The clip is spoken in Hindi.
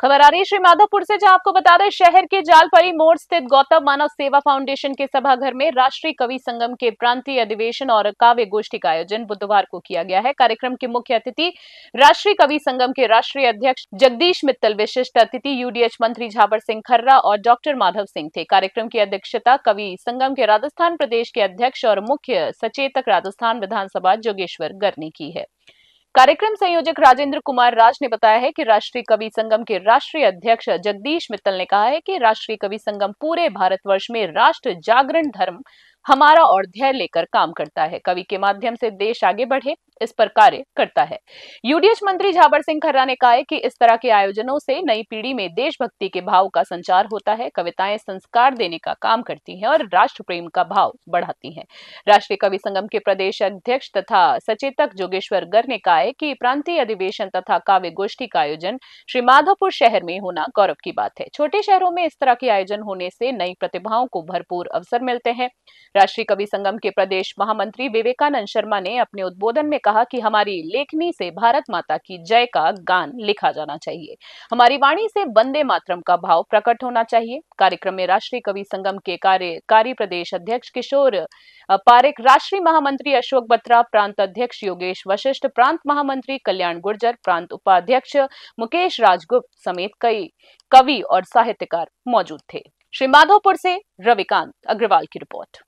खबर आ रही है श्री माधवपुर से जहां आपको बता दें शहर के जालपरी मोड़ स्थित गौतम मानव सेवा फाउंडेशन के सभाघर में राष्ट्रीय कवि संगम के प्रांतीय अधिवेशन और काव्य गोष्ठी का आयोजन बुधवार को किया गया है कार्यक्रम के मुख्य अतिथि राष्ट्रीय कवि संगम के राष्ट्रीय अध्यक्ष जगदीश मित्तल विशिष्ट अतिथि यूडीएच मंत्री झाबर सिंह खर्रा और डॉक्टर माधव सिंह थे कार्यक्रम की अध्यक्षता कवि संगम के राजस्थान प्रदेश के अध्यक्ष और मुख्य सचेतक राजस्थान विधानसभा जोगेश्वर गर्नी की है कार्यक्रम संयोजक राजेंद्र कुमार राज ने बताया है कि राष्ट्रीय कवि संगम के राष्ट्रीय अध्यक्ष जगदीश मित्तल ने कहा है कि राष्ट्रीय कवि संगम पूरे भारतवर्ष में राष्ट्र जागरण धर्म हमारा और धैर्य लेकर काम करता है कवि के माध्यम से देश आगे बढ़े इस पर कार्य करता है यूडीएच मंत्री झाबर सिंह खर्रा ने कहा है कि इस तरह के आयोजनों से नई पीढ़ी में देशभक्ति के भाव का संचार होता है कविताएं संस्कार देने का काम करती हैं और राष्ट्र प्रेम का भाव बढ़ाती हैं राष्ट्रीय कवि संगम के प्रदेश अध्यक्ष तथा सचेतक जोगेश्वर गर ने कहा है कि प्रांतीय अधिवेशन तथा काव्य गोष्ठी का आयोजन श्री माधोपुर शहर में होना गौरव की बात है छोटे शहरों में इस तरह के आयोजन होने से नई प्रतिभाओं को भरपूर अवसर मिलते हैं राष्ट्रीय कवि संगम के प्रदेश महामंत्री विवेकानंद शर्मा ने अपने उद्बोधन में कहा कि हमारी लेखनी से भारत माता की जय का गान लिखा जाना चाहिए हमारी वाणी से वंदे मातरम का भाव प्रकट होना चाहिए कार्यक्रम में राष्ट्रीय कवि संगम के कार्यकारी प्रदेश अध्यक्ष किशोर पारेख राष्ट्रीय महामंत्री अशोक बत्रा प्रांत अध्यक्ष योगेश वशिष्ठ प्रांत महामंत्री कल्याण गुर्जर प्रांत उपाध्यक्ष मुकेश राजगुप्त समेत कई कवि और साहित्यकार मौजूद थे श्री माधोपुर से रविकांत अग्रवाल की रिपोर्ट